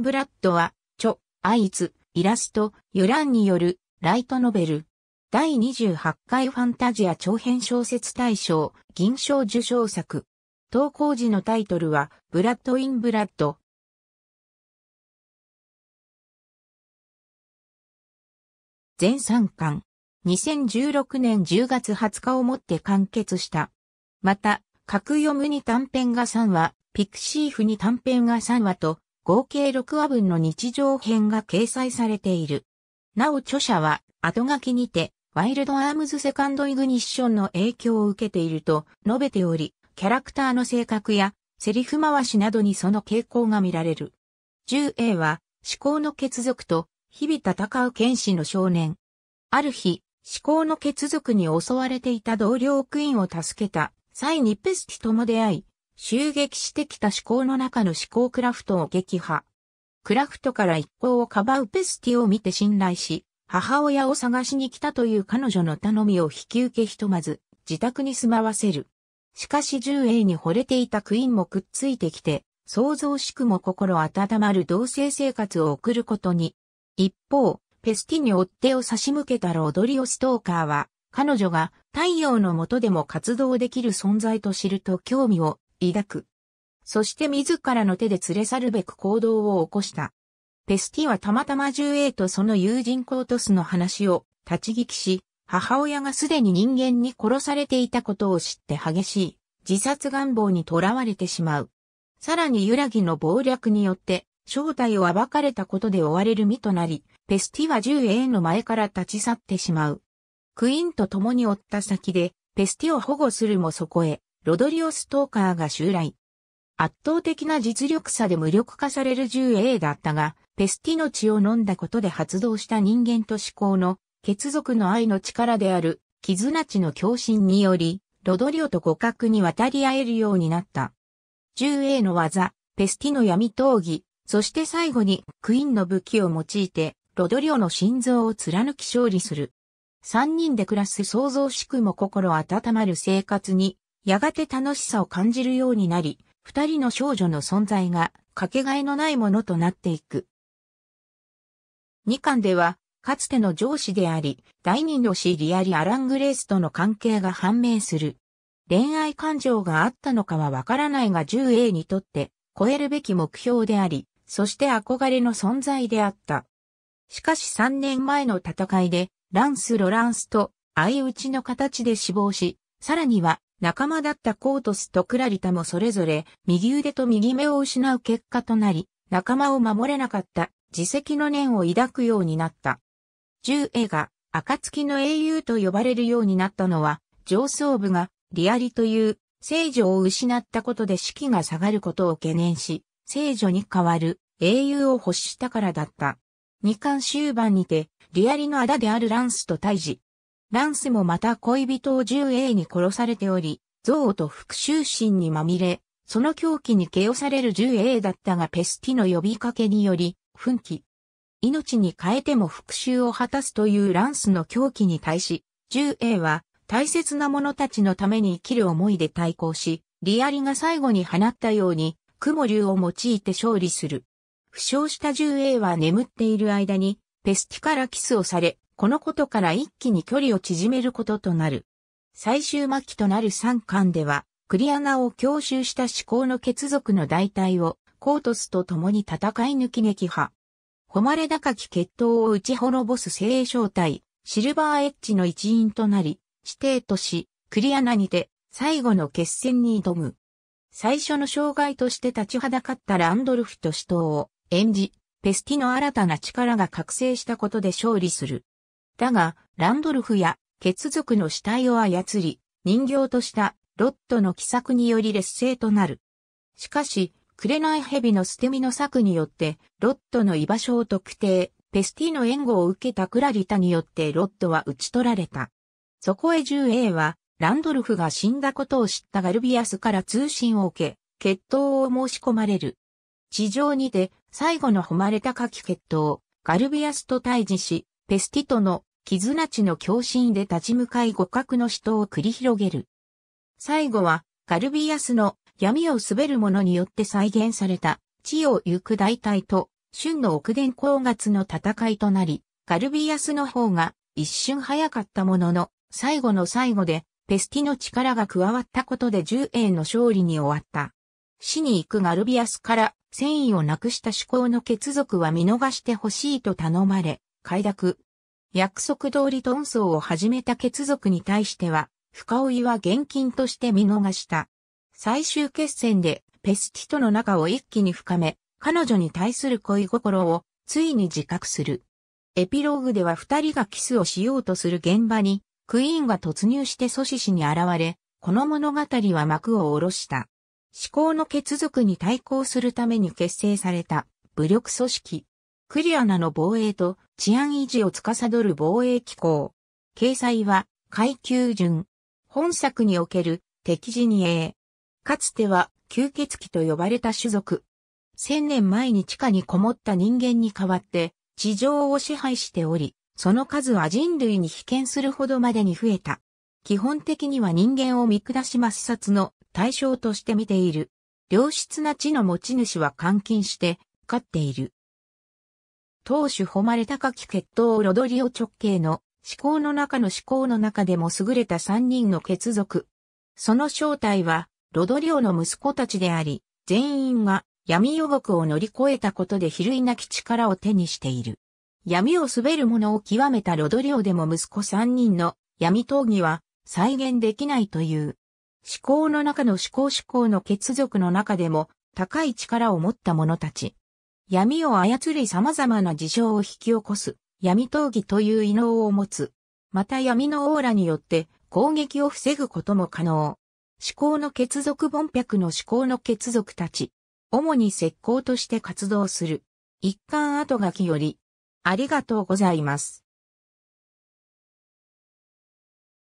ブラッドは、著、アイツ、イラスト、ユランによる、ライトノベル。第28回ファンタジア長編小説大賞、銀賞受賞作。投稿時のタイトルは、ブラッド・イン・ブラッド。全3巻。2016年10月20日をもって完結した。また、各読むに短編が3話、ピクシーフに短編が3話と、合計6話分の日常編が掲載されている。なお著者は、後書きにて、ワイルドアームズセカンドイグニッションの影響を受けていると述べており、キャラクターの性格やセリフ回しなどにその傾向が見られる。10A は、思考の血族と、日々戦う剣士の少年。ある日、思考の血族に襲われていた同僚クイーンを助けた、際にペスティとも出会い、襲撃してきた思考の中の思考クラフトを撃破。クラフトから一行をかばうペスティを見て信頼し、母親を探しに来たという彼女の頼みを引き受けひとまず、自宅に住まわせる。しかし純0英に惚れていたクイーンもくっついてきて、想像しくも心温まる同性生活を送ることに。一方、ペスティに追っ手を差し向けたロドリオ・ストーカーは、彼女が太陽の下でも活動できる存在と知ると興味を抱く。そして自らの手で連れ去るべく行動を起こした。ペスティはたまたま10 a とその友人コートスの話を立ち聞きし、母親がすでに人間に殺されていたことを知って激しい自殺願望にとらわれてしまう。さらに揺らぎの謀略によって正体を暴かれたことで追われる身となり、ペスティは10 a の前から立ち去ってしまう。クイーンと共に追った先で、ペスティを保護するもそこへ、ロドリオ・ストーカーが襲来。圧倒的な実力差で無力化される 10A だったが、ペスティの血を飲んだことで発動した人間と思考の血族の愛の力である絆地の共振により、ロドリオと互角に渡り合えるようになった。10A の技、ペスティの闇闘技、そして最後にクイーンの武器を用いて、ロドリオの心臓を貫き勝利する。3人で暮らす創造しくも心温まる生活にやがて楽しさを感じるようになり、二人の少女の存在がかけがえのないものとなっていく。二巻では、かつての上司であり、第二の師リアリ・アラン・グレースとの関係が判明する。恋愛感情があったのかはわからないが 10A にとって超えるべき目標であり、そして憧れの存在であった。しかし3年前の戦いで、ランス・ロランスと相打ちの形で死亡し、さらには仲間だったコートスとクラリタもそれぞれ右腕と右目を失う結果となり、仲間を守れなかった自責の念を抱くようになった。10映画、暁の英雄と呼ばれるようになったのは、上層部がリアリという聖女を失ったことで士気が下がることを懸念し、聖女に代わる英雄を欲したからだった。二巻終盤にて、リアリの仇であるランスと対峙、ランスもまた恋人を十英に殺されており、憎悪と復讐心にまみれ、その狂気に気をされる十英だったがペスティの呼びかけにより、奮起。命に変えても復讐を果たすというランスの狂気に対し、十英は大切な者たちのために生きる思いで対抗し、リアリが最後に放ったように、雲竜を用いて勝利する。負傷した十 A は眠っている間に、ペスティからキスをされ、このことから一気に距離を縮めることとなる。最終末期となる3巻では、クリアナを強襲した思考の血族の代替を、コートスと共に戦い抜き撃破。誉れ高き血統を打ち滅ぼす精鋭小隊、シルバーエッジの一員となり、指定とし、クリアナにて、最後の決戦に挑む。最初の障害として立ちはだかったランドルフと死闘を演じ、ペスティの新たな力が覚醒したことで勝利する。だが、ランドルフや血族の死体を操り、人形としたロットの奇策により劣勢となる。しかし、ヘ蛇の捨て身の策によって、ロットの居場所を特定、ペスティの援護を受けたクラリタによってロットは討ち取られた。そこへ十 a は、ランドルフが死んだことを知ったガルビアスから通信を受け、決闘を申し込まれる。地上にて、最後の誉れた高き決闘、ガルビアスと対峙し、ペスティとの絆地の共振で立ち向かい互角の死闘を繰り広げる。最後は、ガルビアスの闇を滑る者によって再現された、地を行く大隊と、春の奥伝光月の戦いとなり、ガルビアスの方が一瞬早かったものの、最後の最後で、ペスティの力が加わったことで10英の勝利に終わった。死に行くガルビアスから、戦意をなくした思考の血族は見逃してほしいと頼まれ、快諾。約束通り遁走を始めた血族に対しては、深追いは厳禁として見逃した。最終決戦でペスティとの仲を一気に深め、彼女に対する恋心をついに自覚する。エピローグでは二人がキスをしようとする現場に、クイーンが突入して阻止しに現れ、この物語は幕を下ろした。思考の血族に対抗するために結成された武力組織。クリアナの防衛と治安維持を司る防衛機構。掲載は階級順。本作における敵陣 A。かつては吸血鬼と呼ばれた種族。千年前に地下にこもった人間に代わって地上を支配しており、その数は人類に被験するほどまでに増えた。基本的には人間を見下し抹殺の対象として見ている。良質な地の持ち主は監禁して、飼っている。当主誉れ高き血統ロドリオ直系の思考の中の思考の中でも優れた三人の血族。その正体は、ロドリオの息子たちであり、全員が闇予獄を乗り越えたことで比類なき力を手にしている。闇を滑る者を極めたロドリオでも息子三人の闇闘技は再現できないという。思考の中の思考思考の血族の中でも高い力を持った者たち。闇を操り様々な事象を引き起こす、闇闘技という異能を持つ。また闇のオーラによって攻撃を防ぐことも可能。思考の血族凡百の思考の血族たち。主に石膏として活動する。一貫後書きより。ありがとうございます。